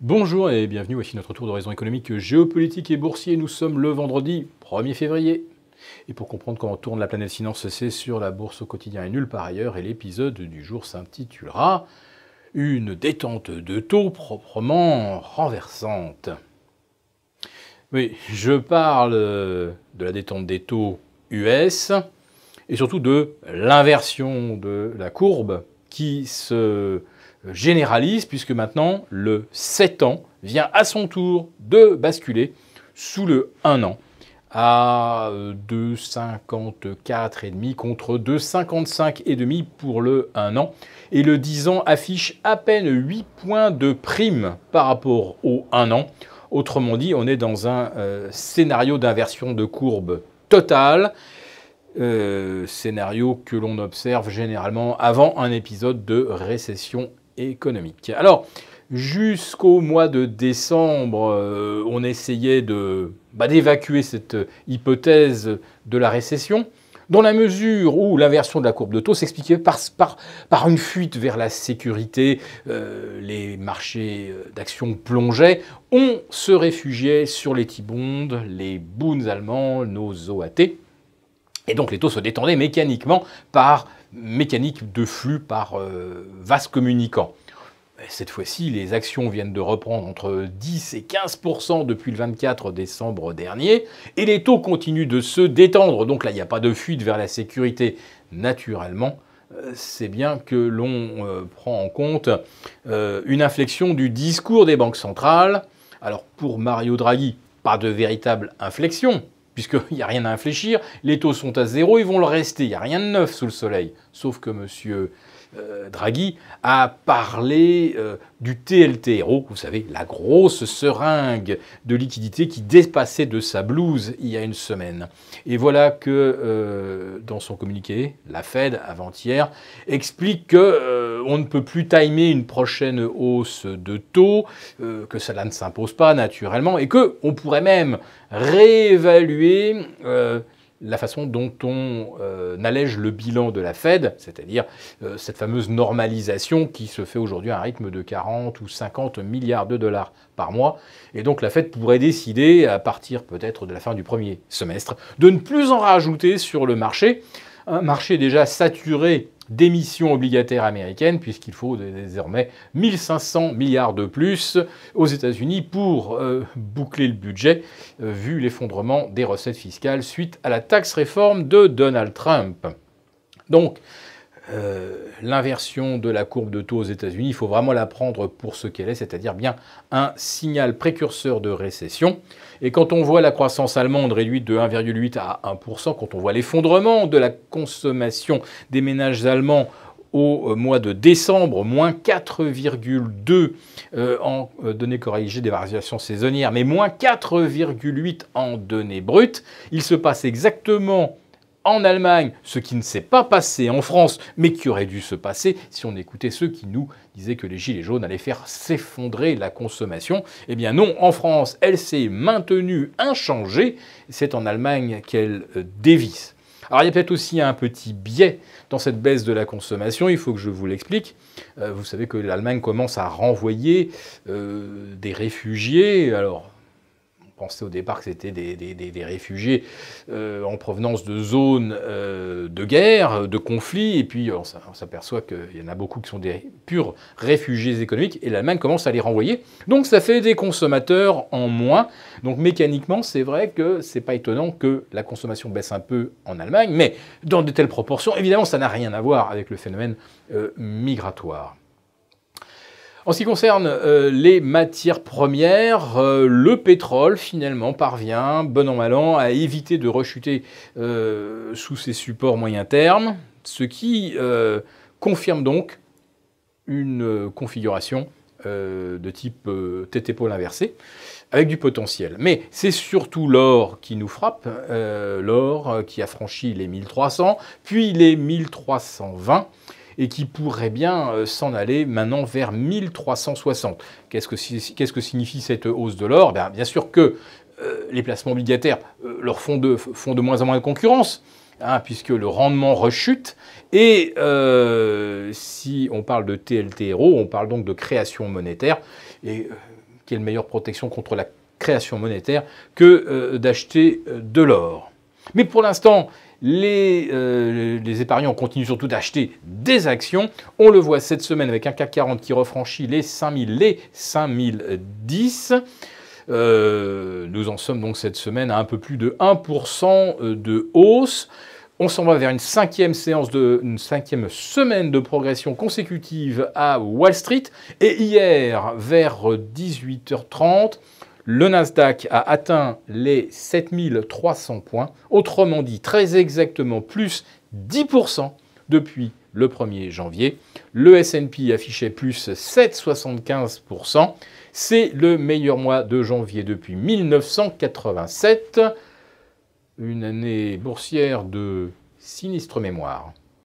Bonjour et bienvenue, voici notre tour d'horizon économique, géopolitique et boursier. Nous sommes le vendredi 1er février. Et pour comprendre comment tourne la planète finance, c'est sur la bourse au quotidien et nulle part ailleurs. Et l'épisode du jour s'intitulera Une détente de taux proprement renversante. Oui, je parle euh, de la détente des taux US et surtout de l'inversion de la courbe qui se généralise, puisque maintenant le 7 ans vient à son tour de basculer sous le 1 an à et demi contre et demi pour le 1 an. Et le 10 ans affiche à peine 8 points de prime par rapport au 1 an. Autrement dit, on est dans un euh, scénario d'inversion de courbe totale. Euh, scénario que l'on observe généralement avant un épisode de récession économique. Alors, jusqu'au mois de décembre, euh, on essayait bah, d'évacuer cette hypothèse de la récession, dans la mesure où l'inversion de la courbe de taux s'expliquait par, une fuite vers la sécurité, euh, les marchés d'actions plongeaient, on se réfugiait sur les T-bonds, les boons allemands, nos OAT. Et donc les taux se détendaient mécaniquement par mécanique de flux, par euh, communicants. communicant. Cette fois-ci, les actions viennent de reprendre entre 10 et 15 depuis le 24 décembre dernier, et les taux continuent de se détendre. Donc là, il n'y a pas de fuite vers la sécurité. Naturellement, euh, c'est bien que l'on euh, prend en compte euh, une inflexion du discours des banques centrales. Alors pour Mario Draghi, pas de véritable inflexion, puisqu'il n'y a rien à infléchir, les taux sont à zéro, ils vont le rester, il n'y a rien de neuf sous le soleil. Sauf que monsieur euh, Draghi, a parlé euh, du TLTRO, vous savez, la grosse seringue de liquidité qui dépassait de sa blouse il y a une semaine. Et voilà que euh, dans son communiqué, la Fed, avant-hier, explique qu'on on ne peut plus timer une prochaine hausse de taux, que cela ne s'impose pas naturellement, et que on pourrait même réévaluer la façon dont on euh, allège le bilan de la Fed, c'est-à-dire euh, cette fameuse normalisation qui se fait aujourd'hui à un rythme de 40 ou 50 milliards de dollars par mois. Et donc la Fed pourrait décider, à partir peut-être de la fin du premier semestre, de ne plus en rajouter sur le marché, un marché déjà saturé d'émissions obligataires américaines, puisqu'il faut désormais 1500 milliards de plus aux États-Unis pour euh, boucler le budget, euh, vu l'effondrement des recettes fiscales suite à la taxe réforme de Donald Trump. Donc, euh, l'inversion de la courbe de taux aux États-Unis, il faut vraiment la prendre pour ce qu'elle est, c'est-à-dire bien un signal précurseur de récession. Et quand on voit la croissance allemande réduite de 1,8 à 1%, quand on voit l'effondrement de la consommation des ménages allemands au euh, mois de décembre, moins 4,2 euh, en données corrigées des variations saisonnières, mais moins 4,8 en données brutes. Il se passe exactement en Allemagne, ce qui ne s'est pas passé en France, mais qui aurait dû se passer si on écoutait ceux qui nous disaient que les gilets jaunes allaient faire s'effondrer la consommation. Eh bien non, en France, elle s'est maintenue inchangée, c'est en Allemagne qu'elle euh, dévisse. Alors il y a peut-être aussi un petit biais dans cette baisse de la consommation, il faut que je vous l'explique. Euh, vous savez que l'Allemagne commence à renvoyer euh, des réfugiés, alors pensait au départ que c'était des, réfugiés euh, en provenance de zones euh, de guerre, de conflits, et puis euh, on s'aperçoit qu'il y en a beaucoup qui sont des purs réfugiés économiques, et l'Allemagne commence à les renvoyer. Donc ça fait des consommateurs en moins. Donc mécaniquement, c'est vrai que c'est pas étonnant que la consommation baisse un peu en Allemagne, mais dans de telles proportions, évidemment, ça n'a rien à voir avec le phénomène migratoire. En ce qui concerne euh, les matières premières, euh, le pétrole finalement parvient, bon an mal an, à éviter de rechuter euh, sous ses supports moyen terme, ce qui confirme donc une configuration de type tête-épaule inversée avec du potentiel. Mais c'est surtout l'or qui nous frappe, l'or qui a franchi les 1300, puis les 1320 et qui pourrait bien euh, s'en aller maintenant vers 1360. Qu'est-ce que, signifie cette hausse de l'or ben, bien, sûr que euh, les placements obligataires euh, leur font de, moins en moins de concurrence. Hein, puisque le rendement rechute. Et si on parle de TLTRO, on parle donc de création monétaire. Et quelle meilleure protection contre la création monétaire que d'acheter de l'or mais pour l'instant, euh, les, épargnants continuent surtout d'acheter des actions. On le voit cette semaine avec un CAC 40 qui refranchit les 5000, les 5010. Euh, nous en sommes donc cette semaine à un peu plus de 1% euh, de hausse. On s'en va vers une cinquième séance une cinquième semaine de progression consécutive à Wall Street. Et hier, vers 18h30, le Nasdaq a atteint les 7300 points, autrement dit très exactement plus 10% depuis le 1er janvier. Le SP affichait plus 7,75%. C'est le meilleur mois de janvier depuis 1987, une année boursière de sinistre mémoire.